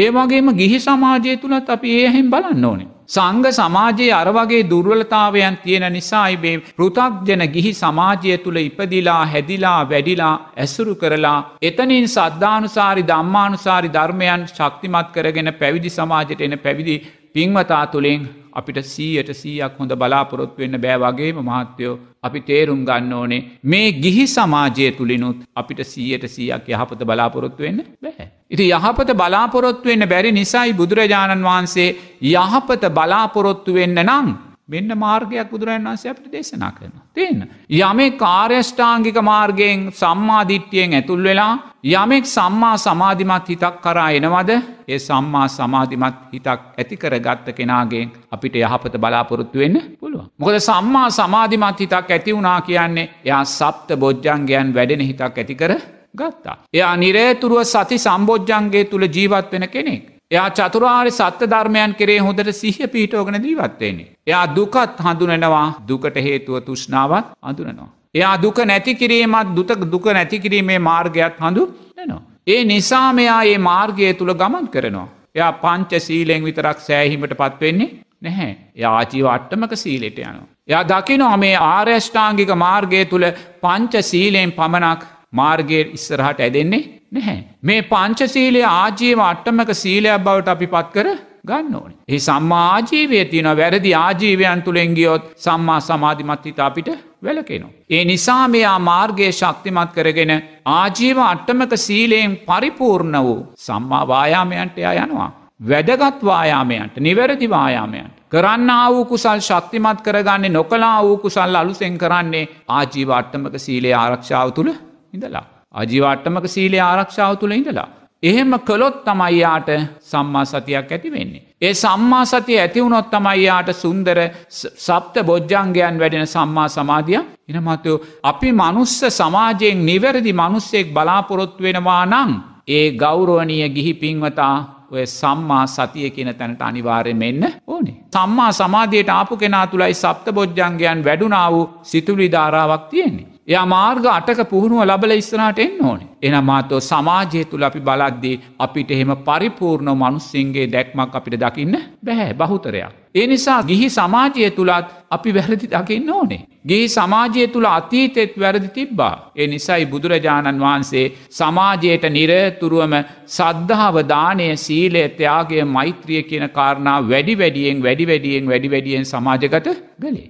ඒ වගේම ගිහි සමාජය තුළත් අපි ඒහෙන් බලන්න ඕනේ. සංග සමාජයේ අරවගේ දුර්වලතාවයන් තියෙන නිසායිබේ පෘතක්ජන ගිහි සමාජය තුළ ඉපදිලා හැදිලා වැඩිලා ඇසුරු කරලා එතනින් සද්ධානුසාරි ධම්මානුසාරි ධර්මයන් ශක්තිමත් කරගෙන පැවිදි සමාජයට එන පැවිදි පින්වතා තුළින් අපිට සීයට සීයක් හොඳ බලාපොරොත් වෙන්න බෑවගේම මහත්තයෝ අපි තේරුම් ගන්න ඕනේ මේ ගිහි සමාජය තුළිනුත් අපිට සීයට සීයක් යහපත බලාපොරොත්තු වෙන්න බැහැ. ඉති යහපත බලාපොරොත්තු වෙන්න බැරි නිසයි බුදුරජාණන් වහන්සේ යහපත බලාපොරොත්තු වෙන්න නම් මෙන්න මාර්ගයක් බුදුරන් වන්සේ අපට දේශනා කරන. තියෙන. යමෙක් කාර්යෂ්ඨාංගික මාර්ගයෙන් සම්මාධිට්්‍යයෙන් ඇතුල් වෙලා යමෙක් සම්මා සමාධිමත් හිතක් කරා එනවද ඒ සම්මා සමාධිමත් හිතක් ඇතිකර ගත්ත කෙනාගේ අපිට යහපත බලාපොරොත්තු වෙන්න පුළුව. මොකද සම්මා සමාධිමත් හිතක් ඇති වුණා කියන්නේ එයා සප්ත බොජ්ජන්ගයන් වැඩෙන හිතක් ඇතිකර ගත්තා. එයා නිරේතුරුව සති සම්බෝජ්ජන්ගේ තුළ ජීවත් වෙන කෙනෙක්. එයා චතුරාර් සත්‍ය ධර්මයන් කරේ හොඳට සිහ පිහිටෝගන ජීවත්වෙන්නේ. එයා දුකත් හඳුනෙනවා දුකට හේතුව තුෂ්නාවත් අඳුනනවා. එයා දුක නැති කිරීමත් දුතක දුක නැති කිරීමේ මාර්ගයක් හඳු නවා. ඒ නිසා මෙයා ඒ මාර්ගය තුළ ගමන් කරනවා. එයා පංච සීලෙන් විතරක් සෑහිමට පත්වෙන්නේ නැහැ. යාජීව අට්ටමක සීලෙට යනවා. එයා දකිනවා මේ ආර්යෂ්ඨාංගික මාර්ගය තුළ පංච සීලයෙන් පමණක් මාර්ගයේ ඉස්සරහට ඇදෙන්නේ නැහැ. මේ පංචසීලය ආජීව අට්ටමක සීලයක් බවට අපි පත් කර ගන්න ඕන. ඒ සම්මාජීවය තියෙන වැරදි ආජීවයන් තුළෙන්ගියොත් සම්මා සමාධිමත්හිත අපිට වැලකෙනවා. ඒ නිසා මෙයා මාර්ගයේ ශක්තිමත් කරගෙන ආජීව අට්ටමක සීලයෙන් පරිපූර්ණ වූ සම්මාවායාමයන්ට එයා යනවා. වැදගත්වායාමයන්ට නිවැරදිවායාමයන්ට. කරන්න වූ කුසල් ශක්තිමත් කරගන්නේ නොකලා වූ කුසල් අලුසෙන් කරන්නේ ආජීව අට්ටමක සීලේ ආරක්ෂාව තුළ ඉඳලා. අජිවාට්ටමක සීලේ ආරක්ෂාව තුළ ඉඳලා. එහෙම කළොත් තමයි යාට සම්මා සතියක් ඇති වෙන්නේ. ඒ සම්මා සතිය ඇතිවුණොත් තමයි යාට සුන්දර සප්ත බොජ්ජංගයන් වැඩෙන සම්මා සමාධිය එන මතු අපි මනුස්ස සමාජයෙන් නිවැරදි මනුස්සෙක් බලාපොරොත්තු වෙනවා නං ඒ ගෞරුවනය ගිහි පින්වතා ඔය සම්මා සතිය කියන තැනට අනිවාරයෙන් මෙන්න ඕනේ. සම්මා සමාධයට ආපු කෙනා තුළයි සප්ත බොජ්ජංගයන් වැඩුණාවූ සිතුලි ධාරාවක් තියෙන්නේ. එයා මාර්ග අටක පුහුණුව ලබල ඉස්සරට එන්න ඕන. එන මාතෝ සමාජය තුළ අපි බලද්දී අපිට එහෙම පරිපූර්ණ මනුස්සෙන්ගේ දැක්මක් අපිට දකින්න බැහැ බහුතරයක්. ඒ නිසා ගිහි සමාජය තුළත් අපි වැරදි දකින්න ඕනේ. ගේ සමාජය තුළ අතීතෙත් වැරදි තිබ්බා. ඒ නිසයි බුදුරජාණන් වහන්සේ සමාජයට නිරතුරුවම සද්ධාව දානය සීලය ත්‍යයාගේ මෛත්‍රිය කියන කාරණා වැඩි වැඩියෙන් වැඩි වැඩියෙන් වැඩි වැඩියෙන් සමාජගත ගලේ.